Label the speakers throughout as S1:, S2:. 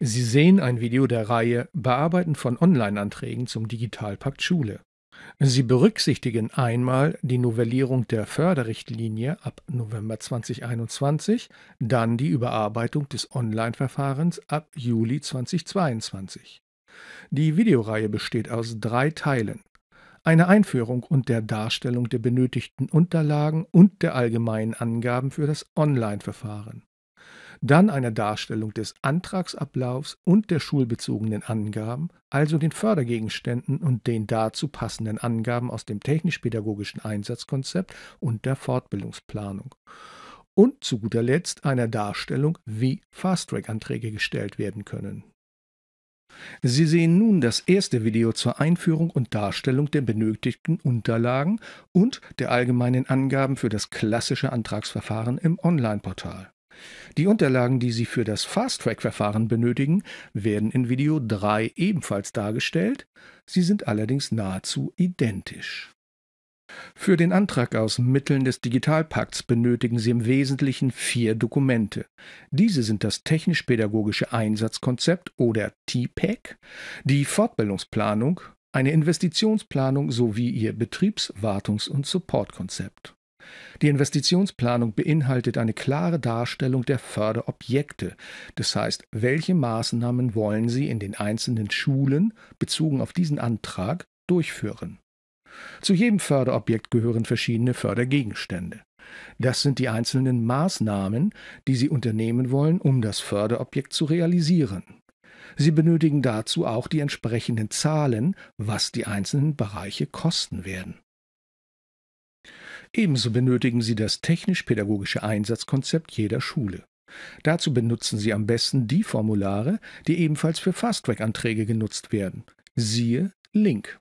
S1: Sie sehen ein Video der Reihe Bearbeiten von Online-Anträgen zum Digitalpakt Schule. Sie berücksichtigen einmal die Novellierung der Förderrichtlinie ab November 2021, dann die Überarbeitung des Online-Verfahrens ab Juli 2022. Die Videoreihe besteht aus drei Teilen. Eine Einführung und der Darstellung der benötigten Unterlagen und der allgemeinen Angaben für das Online-Verfahren dann einer Darstellung des Antragsablaufs und der schulbezogenen Angaben, also den Fördergegenständen und den dazu passenden Angaben aus dem technisch-pädagogischen Einsatzkonzept und der Fortbildungsplanung. Und zu guter Letzt einer Darstellung, wie Fast-Track-Anträge gestellt werden können. Sie sehen nun das erste Video zur Einführung und Darstellung der benötigten Unterlagen und der allgemeinen Angaben für das klassische Antragsverfahren im Online-Portal. Die Unterlagen, die Sie für das Fast-Track-Verfahren benötigen, werden in Video 3 ebenfalls dargestellt. Sie sind allerdings nahezu identisch. Für den Antrag aus Mitteln des Digitalpakts benötigen Sie im Wesentlichen vier Dokumente. Diese sind das technisch-pädagogische Einsatzkonzept oder TPEC, die Fortbildungsplanung, eine Investitionsplanung sowie Ihr Betriebs-, Wartungs- und Supportkonzept. Die Investitionsplanung beinhaltet eine klare Darstellung der Förderobjekte, das heißt, welche Maßnahmen wollen Sie in den einzelnen Schulen, bezogen auf diesen Antrag, durchführen. Zu jedem Förderobjekt gehören verschiedene Fördergegenstände. Das sind die einzelnen Maßnahmen, die Sie unternehmen wollen, um das Förderobjekt zu realisieren. Sie benötigen dazu auch die entsprechenden Zahlen, was die einzelnen Bereiche kosten werden. Ebenso benötigen sie das technisch-pädagogische Einsatzkonzept jeder Schule. Dazu benutzen Sie am besten die Formulare, die ebenfalls für fast track anträge genutzt werden. Siehe Link.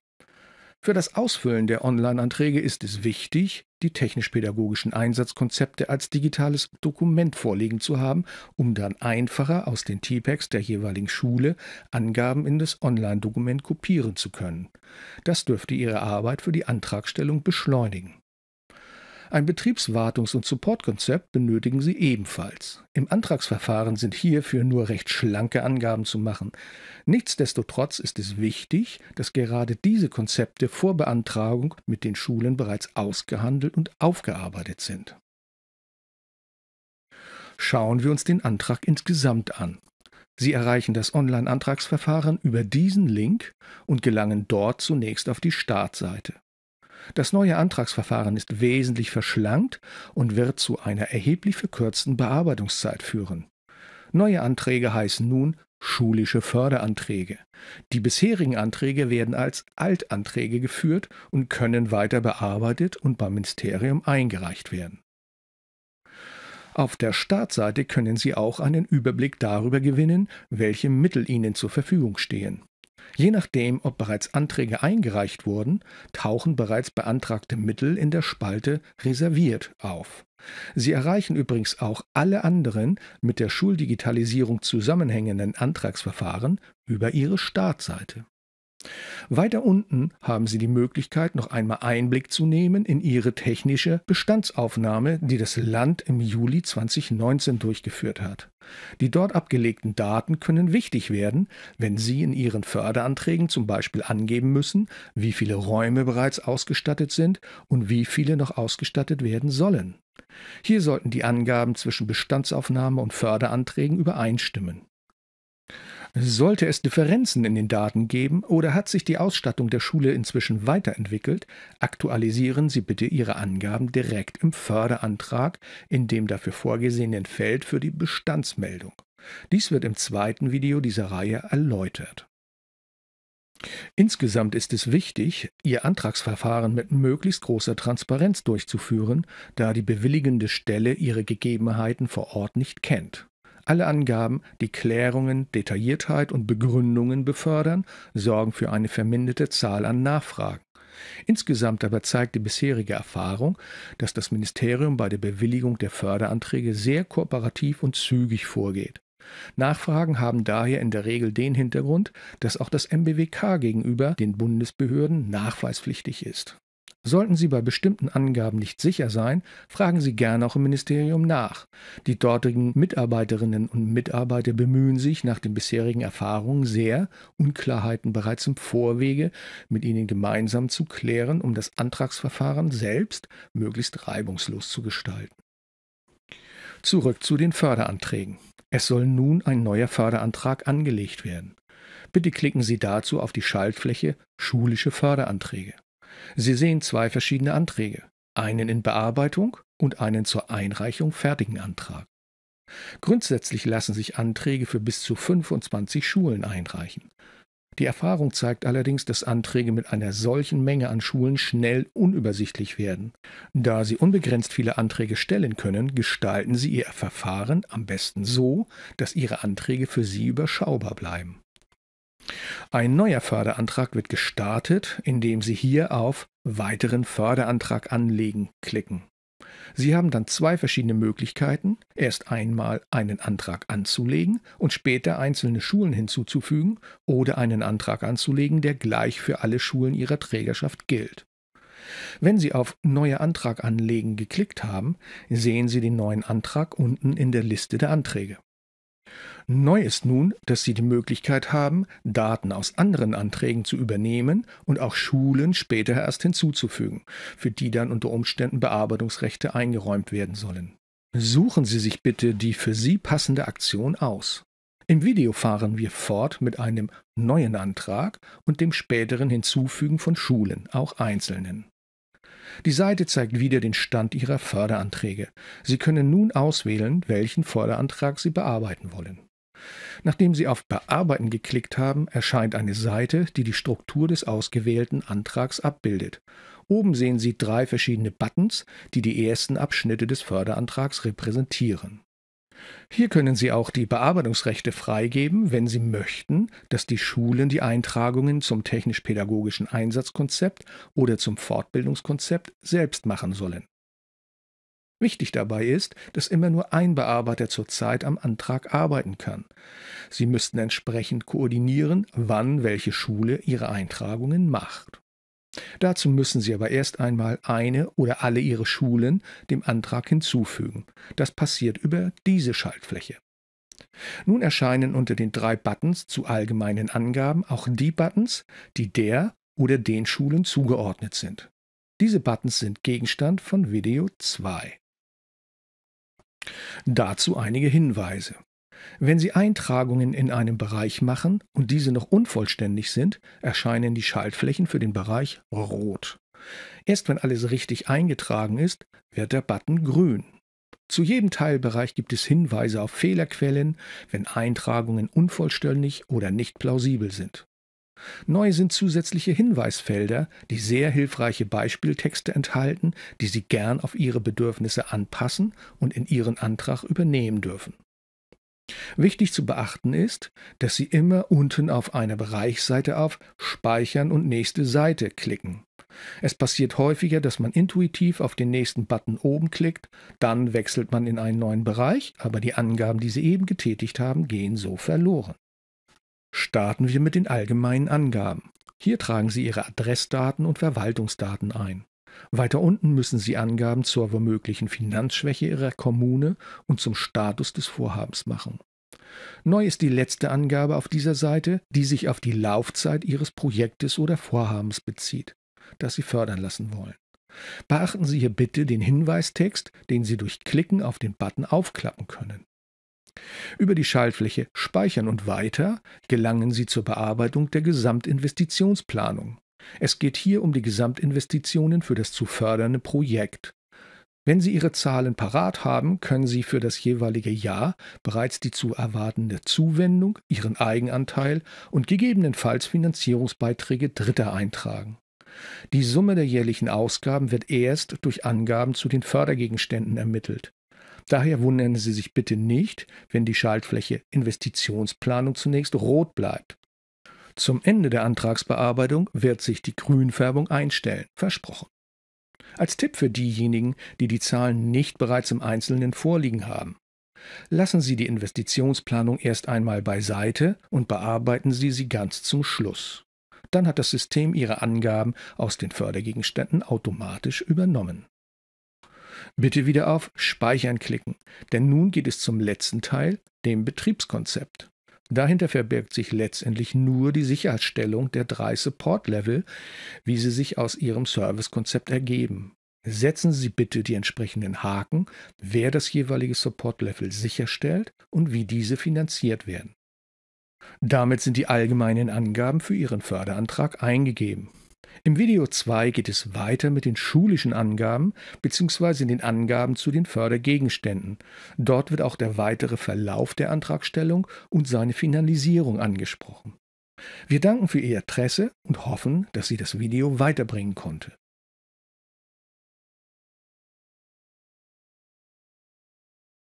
S1: Für das Ausfüllen der Online-Anträge ist es wichtig, die technisch-pädagogischen Einsatzkonzepte als digitales Dokument vorliegen zu haben, um dann einfacher aus den T-Packs der jeweiligen Schule Angaben in das Online-Dokument kopieren zu können. Das dürfte Ihre Arbeit für die Antragstellung beschleunigen. Ein Betriebswartungs- und Supportkonzept benötigen sie ebenfalls. Im Antragsverfahren sind hierfür nur recht schlanke Angaben zu machen. Nichtsdestotrotz ist es wichtig, dass gerade diese Konzepte vor Beantragung mit den Schulen bereits ausgehandelt und aufgearbeitet sind. Schauen wir uns den Antrag insgesamt an. Sie erreichen das Online-Antragsverfahren über diesen Link und gelangen dort zunächst auf die Startseite. Das neue Antragsverfahren ist wesentlich verschlankt und wird zu einer erheblich verkürzten Bearbeitungszeit führen. Neue Anträge heißen nun schulische Förderanträge. Die bisherigen Anträge werden als Altanträge geführt und können weiter bearbeitet und beim Ministerium eingereicht werden. Auf der Startseite können Sie auch einen Überblick darüber gewinnen, welche Mittel Ihnen zur Verfügung stehen. Je nachdem, ob bereits Anträge eingereicht wurden, tauchen bereits beantragte Mittel in der Spalte Reserviert auf. Sie erreichen übrigens auch alle anderen mit der Schuldigitalisierung zusammenhängenden Antragsverfahren über ihre Startseite. Weiter unten haben Sie die Möglichkeit, noch einmal Einblick zu nehmen in Ihre technische Bestandsaufnahme, die das Land im Juli 2019 durchgeführt hat. Die dort abgelegten Daten können wichtig werden, wenn Sie in Ihren Förderanträgen zum Beispiel angeben müssen, wie viele Räume bereits ausgestattet sind und wie viele noch ausgestattet werden sollen. Hier sollten die Angaben zwischen Bestandsaufnahme und Förderanträgen übereinstimmen. Sollte es Differenzen in den Daten geben oder hat sich die Ausstattung der Schule inzwischen weiterentwickelt, aktualisieren Sie bitte Ihre Angaben direkt im Förderantrag in dem dafür vorgesehenen Feld für die Bestandsmeldung. Dies wird im zweiten Video dieser Reihe erläutert. Insgesamt ist es wichtig, Ihr Antragsverfahren mit möglichst großer Transparenz durchzuführen, da die bewilligende Stelle Ihre Gegebenheiten vor Ort nicht kennt. Alle Angaben, die Klärungen, Detailliertheit und Begründungen befördern, sorgen für eine verminderte Zahl an Nachfragen. Insgesamt aber zeigt die bisherige Erfahrung, dass das Ministerium bei der Bewilligung der Förderanträge sehr kooperativ und zügig vorgeht. Nachfragen haben daher in der Regel den Hintergrund, dass auch das MBWK gegenüber den Bundesbehörden nachweispflichtig ist. Sollten Sie bei bestimmten Angaben nicht sicher sein, fragen Sie gerne auch im Ministerium nach. Die dortigen Mitarbeiterinnen und Mitarbeiter bemühen sich nach den bisherigen Erfahrungen sehr, Unklarheiten bereits im Vorwege mit Ihnen gemeinsam zu klären, um das Antragsverfahren selbst möglichst reibungslos zu gestalten. Zurück zu den Förderanträgen. Es soll nun ein neuer Förderantrag angelegt werden. Bitte klicken Sie dazu auf die Schaltfläche Schulische Förderanträge. Sie sehen zwei verschiedene Anträge, einen in Bearbeitung und einen zur Einreichung fertigen Antrag. Grundsätzlich lassen sich Anträge für bis zu 25 Schulen einreichen. Die Erfahrung zeigt allerdings, dass Anträge mit einer solchen Menge an Schulen schnell unübersichtlich werden. Da sie unbegrenzt viele Anträge stellen können, gestalten sie ihr Verfahren am besten so, dass ihre Anträge für sie überschaubar bleiben. Ein neuer Förderantrag wird gestartet, indem Sie hier auf Weiteren Förderantrag anlegen klicken. Sie haben dann zwei verschiedene Möglichkeiten, erst einmal einen Antrag anzulegen und später einzelne Schulen hinzuzufügen oder einen Antrag anzulegen, der gleich für alle Schulen Ihrer Trägerschaft gilt. Wenn Sie auf Neuer Antrag anlegen geklickt haben, sehen Sie den neuen Antrag unten in der Liste der Anträge. Neu ist nun, dass sie die Möglichkeit haben, Daten aus anderen Anträgen zu übernehmen und auch Schulen später erst hinzuzufügen, für die dann unter Umständen Bearbeitungsrechte eingeräumt werden sollen. Suchen Sie sich bitte die für Sie passende Aktion aus. Im Video fahren wir fort mit einem neuen Antrag und dem späteren Hinzufügen von Schulen, auch einzelnen. Die Seite zeigt wieder den Stand Ihrer Förderanträge. Sie können nun auswählen, welchen Förderantrag Sie bearbeiten wollen. Nachdem Sie auf Bearbeiten geklickt haben, erscheint eine Seite, die die Struktur des ausgewählten Antrags abbildet. Oben sehen Sie drei verschiedene Buttons, die die ersten Abschnitte des Förderantrags repräsentieren. Hier können Sie auch die Bearbeitungsrechte freigeben, wenn Sie möchten, dass die Schulen die Eintragungen zum technisch-pädagogischen Einsatzkonzept oder zum Fortbildungskonzept selbst machen sollen. Wichtig dabei ist, dass immer nur ein Bearbeiter zurzeit am Antrag arbeiten kann. Sie müssten entsprechend koordinieren, wann welche Schule ihre Eintragungen macht. Dazu müssen Sie aber erst einmal eine oder alle Ihre Schulen dem Antrag hinzufügen. Das passiert über diese Schaltfläche. Nun erscheinen unter den drei Buttons zu allgemeinen Angaben auch die Buttons, die der oder den Schulen zugeordnet sind. Diese Buttons sind Gegenstand von Video 2. Dazu einige Hinweise. Wenn Sie Eintragungen in einem Bereich machen und diese noch unvollständig sind, erscheinen die Schaltflächen für den Bereich rot. Erst wenn alles richtig eingetragen ist, wird der Button grün. Zu jedem Teilbereich gibt es Hinweise auf Fehlerquellen, wenn Eintragungen unvollständig oder nicht plausibel sind. Neu sind zusätzliche Hinweisfelder, die sehr hilfreiche Beispieltexte enthalten, die Sie gern auf Ihre Bedürfnisse anpassen und in Ihren Antrag übernehmen dürfen. Wichtig zu beachten ist, dass Sie immer unten auf einer Bereichsseite auf Speichern und nächste Seite klicken. Es passiert häufiger, dass man intuitiv auf den nächsten Button oben klickt, dann wechselt man in einen neuen Bereich, aber die Angaben, die Sie eben getätigt haben, gehen so verloren. Starten wir mit den allgemeinen Angaben. Hier tragen Sie Ihre Adressdaten und Verwaltungsdaten ein. Weiter unten müssen Sie Angaben zur womöglichen Finanzschwäche Ihrer Kommune und zum Status des Vorhabens machen. Neu ist die letzte Angabe auf dieser Seite, die sich auf die Laufzeit Ihres Projektes oder Vorhabens bezieht, das Sie fördern lassen wollen. Beachten Sie hier bitte den Hinweistext, den Sie durch Klicken auf den Button aufklappen können. Über die Schaltfläche Speichern und Weiter gelangen Sie zur Bearbeitung der Gesamtinvestitionsplanung. Es geht hier um die Gesamtinvestitionen für das zu fördernde Projekt. Wenn Sie Ihre Zahlen parat haben, können Sie für das jeweilige Jahr bereits die zu erwartende Zuwendung, Ihren Eigenanteil und gegebenenfalls Finanzierungsbeiträge Dritter eintragen. Die Summe der jährlichen Ausgaben wird erst durch Angaben zu den Fördergegenständen ermittelt. Daher wundern Sie sich bitte nicht, wenn die Schaltfläche Investitionsplanung zunächst rot bleibt. Zum Ende der Antragsbearbeitung wird sich die Grünfärbung einstellen, versprochen. Als Tipp für diejenigen, die die Zahlen nicht bereits im Einzelnen vorliegen haben. Lassen Sie die Investitionsplanung erst einmal beiseite und bearbeiten Sie sie ganz zum Schluss. Dann hat das System Ihre Angaben aus den Fördergegenständen automatisch übernommen. Bitte wieder auf Speichern klicken, denn nun geht es zum letzten Teil, dem Betriebskonzept. Dahinter verbirgt sich letztendlich nur die Sicherstellung der drei Support-Level, wie sie sich aus Ihrem Servicekonzept ergeben. Setzen Sie bitte die entsprechenden Haken, wer das jeweilige Support-Level sicherstellt und wie diese finanziert werden. Damit sind die allgemeinen Angaben für Ihren Förderantrag eingegeben. Im Video 2 geht es weiter mit den schulischen Angaben bzw. den Angaben zu den Fördergegenständen. Dort wird auch der weitere Verlauf der Antragstellung und seine Finalisierung angesprochen. Wir danken für Ihr Interesse und hoffen, dass Sie das Video weiterbringen konnte.